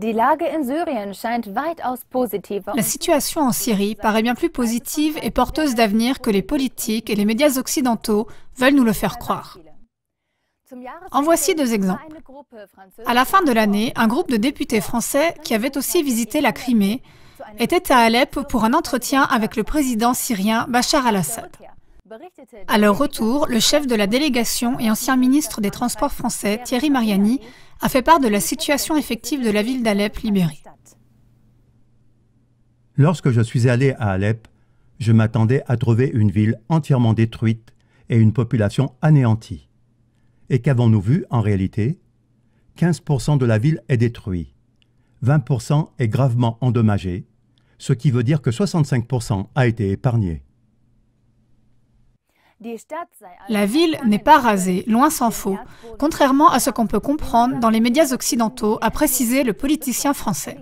La situation en Syrie paraît bien plus positive et porteuse d'avenir que les politiques et les médias occidentaux veulent nous le faire croire. En voici deux exemples. À la fin de l'année, un groupe de députés français qui avait aussi visité la Crimée était à Alep pour un entretien avec le président syrien Bachar al-Assad. À leur retour, le chef de la délégation et ancien ministre des Transports français, Thierry Mariani, a fait part de la situation effective de la ville d'Alep libérée. Lorsque je suis allé à Alep, je m'attendais à trouver une ville entièrement détruite et une population anéantie. Et qu'avons-nous vu en réalité 15% de la ville est détruite, 20% est gravement endommagée, ce qui veut dire que 65% a été épargné. La ville n'est pas rasée, loin s'en faut, contrairement à ce qu'on peut comprendre dans les médias occidentaux, a précisé le politicien français.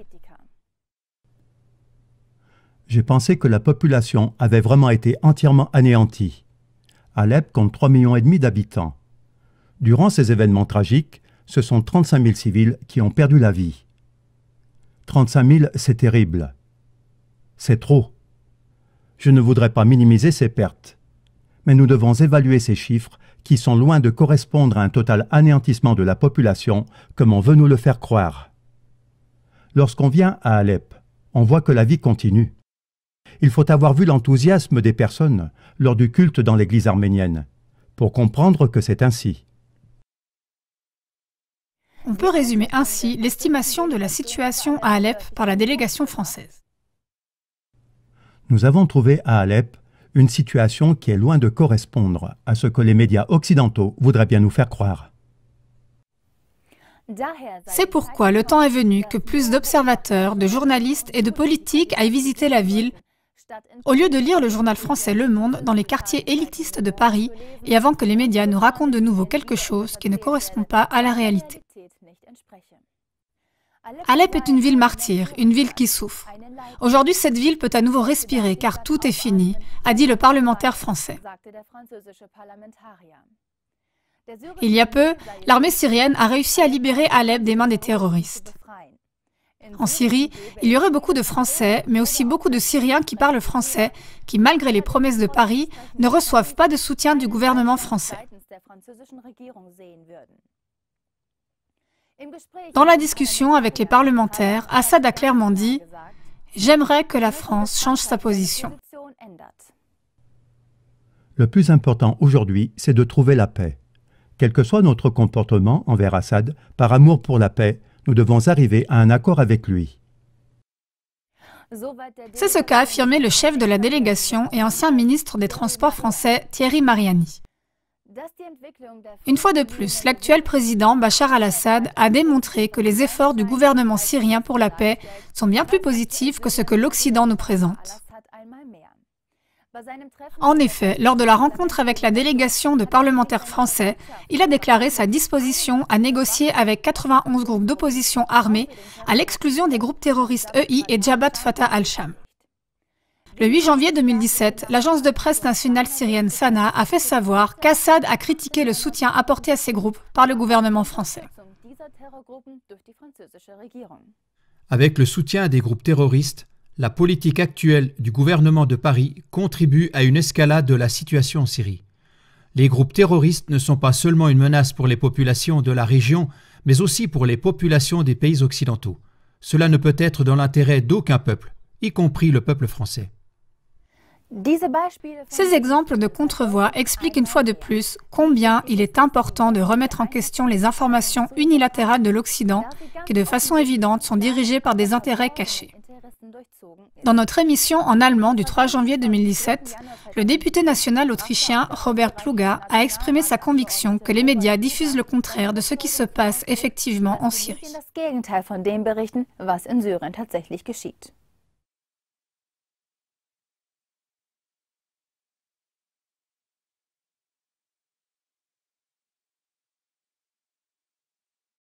J'ai pensé que la population avait vraiment été entièrement anéantie. Alep compte 3,5 millions d'habitants. Durant ces événements tragiques, ce sont 35 000 civils qui ont perdu la vie. 35 000, c'est terrible. C'est trop. Je ne voudrais pas minimiser ces pertes mais nous devons évaluer ces chiffres qui sont loin de correspondre à un total anéantissement de la population comme on veut nous le faire croire. Lorsqu'on vient à Alep, on voit que la vie continue. Il faut avoir vu l'enthousiasme des personnes lors du culte dans l'église arménienne pour comprendre que c'est ainsi. On peut résumer ainsi l'estimation de la situation à Alep par la délégation française. Nous avons trouvé à Alep une situation qui est loin de correspondre à ce que les médias occidentaux voudraient bien nous faire croire. C'est pourquoi le temps est venu que plus d'observateurs, de journalistes et de politiques aillent visiter la ville, au lieu de lire le journal français Le Monde dans les quartiers élitistes de Paris et avant que les médias nous racontent de nouveau quelque chose qui ne correspond pas à la réalité. Alep est une ville martyre, une ville qui souffre. Aujourd'hui, cette ville peut à nouveau respirer car tout est fini, a dit le parlementaire français. Il y a peu, l'armée syrienne a réussi à libérer Alep des mains des terroristes. En Syrie, il y aurait beaucoup de Français, mais aussi beaucoup de Syriens qui parlent français, qui, malgré les promesses de Paris, ne reçoivent pas de soutien du gouvernement français. Dans la discussion avec les parlementaires, Assad a clairement dit J'aimerais que la France change sa position. Le plus important aujourd'hui, c'est de trouver la paix. Quel que soit notre comportement envers Assad, par amour pour la paix, nous devons arriver à un accord avec lui. C'est ce qu'a affirmé le chef de la délégation et ancien ministre des Transports français Thierry Mariani. Une fois de plus, l'actuel président Bachar al-Assad a démontré que les efforts du gouvernement syrien pour la paix sont bien plus positifs que ce que l'Occident nous présente. En effet, lors de la rencontre avec la délégation de parlementaires français, il a déclaré sa disposition à négocier avec 91 groupes d'opposition armés à l'exclusion des groupes terroristes EI et Jabhat Fatah al-Sham. Le 8 janvier 2017, l'agence de presse nationale syrienne Sana a fait savoir qu'Assad a critiqué le soutien apporté à ces groupes par le gouvernement français. Avec le soutien des groupes terroristes, la politique actuelle du gouvernement de Paris contribue à une escalade de la situation en Syrie. Les groupes terroristes ne sont pas seulement une menace pour les populations de la région, mais aussi pour les populations des pays occidentaux. Cela ne peut être dans l'intérêt d'aucun peuple, y compris le peuple français. Ces exemples de contre-voix expliquent une fois de plus combien il est important de remettre en question les informations unilatérales de l'Occident qui, de façon évidente, sont dirigées par des intérêts cachés. Dans notre émission en allemand du 3 janvier 2017, le député national autrichien Robert Pluga a exprimé sa conviction que les médias diffusent le contraire de ce qui se passe effectivement en Syrie.